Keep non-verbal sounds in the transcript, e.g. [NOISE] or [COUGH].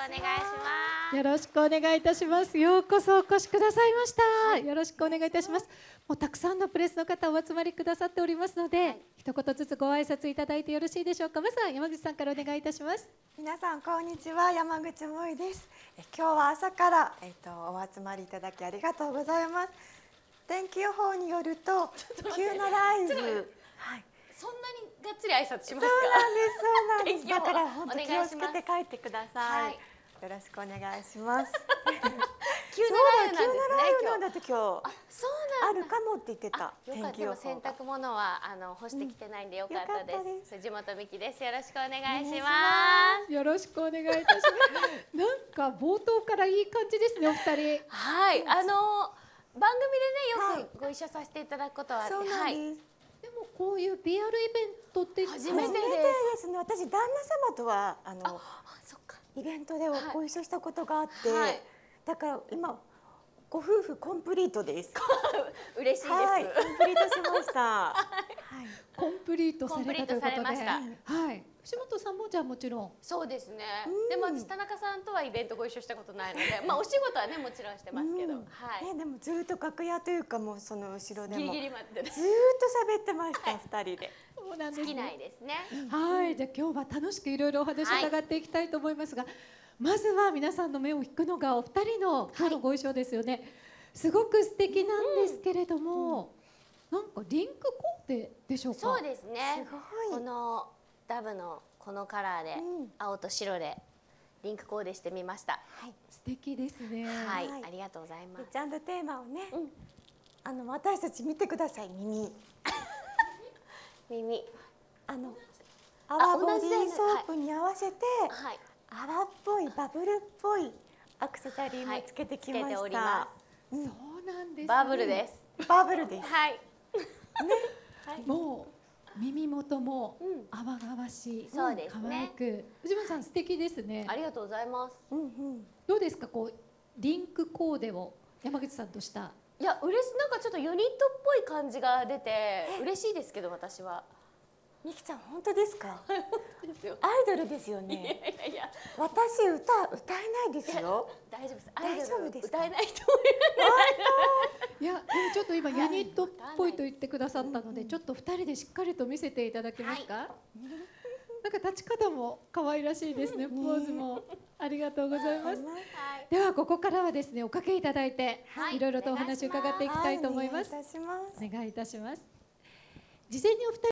お願いしますよろしくお願いいたしますようこそお越しくださいました、はい、よろしくお願いいたしますもうたくさんのプレスの方お集まりくださっておりますので、はい、一言ずつご挨拶いただいてよろしいでしょうかまずは山口さんからお願いいたします皆さんこんにちは山口萌ですえ今日は朝からえっ、とお集まりいただきありがとうございます天気予報によるとと、急な雷雨はいそんなにがっつり挨拶しますそうなんです。そうなんです。だから本当気をつけて帰ってください。よろしくお願いします。[LAUGHS] 急な雷雨なんですね。今日。あ、そうなんあるかもって言ってた。よかった。洗濯物はあの干してきてないんでよかったです。地元美希です。よろしくお願いします。よろしくお願いいたします。なんか冒頭からいい感じですね、お二人。はい、あの番組でねよくご一緒させていただくことはあって、はい。でもこういう PR イベントって初めてですね。私旦那様とはあの。イベントでご一緒したことがあって、はい、だから今ご夫婦コンプリートです。[LAUGHS] 嬉しいです。コンプリートしました。[LAUGHS] はい、コンプリートされたということで、はい、藤本さんもじゃあもちろんそうですね、うん、でも私田中さんとはイベントご一緒したことないので [LAUGHS] まあお仕事はねもちろんしてますけど、うん、はい、ね、でもずっと楽屋というかもうその後ろでもギリギリ待って、ずっと喋ってました、はい、人で。そうなんです、ね、ないですね。はい、じゃあ今日は楽しくいろいろお話伺っていきたいと思いますが、はい、まずは皆さんの目を引くのがお二人の今日のご一緒ですよね。はい、すごく素敵なんですけれども、うん、なんかリンクコーデしょうかそうですねすごいこのダブのこのカラーで、青と白でリンクコーデしてみました、はい、素敵ですねはい、はい、ありがとうございますちゃんとテーマをね、うん、あの私たち見てください耳耳あの泡ボディーソープに合わせて、はい、泡っぽいバブルっぽいアクセサリーもつけてきました、はい、そうなんです、ね、バブルですバブルですはいねもう耳元も泡がわしい、うです可愛く藤本さん素敵ですね、ありがとうございます、うんうん、どうですかこうリンクコーデを山口さんとしたいや嬉しなんかちょっとユニットっぽい感じが出て嬉しいですけど私はみきちゃん本当ですか [LAUGHS] ですよアイドルですよねいやいやいや私歌歌えないですよ [LAUGHS] 大丈夫です大丈夫です歌えない人もいるんでいやちょっと今ユニットっぽいと言ってくださったので、ちょっと2人でしっかりと見せていただけますか、はい、[LAUGHS] なんか立ち方も可愛らしいですねポーズもありがとうございます、はい、ではここからはですねおかけいただいて、はい、いろいろとお話伺っていきたいと思います、お願いいたします事前にお二人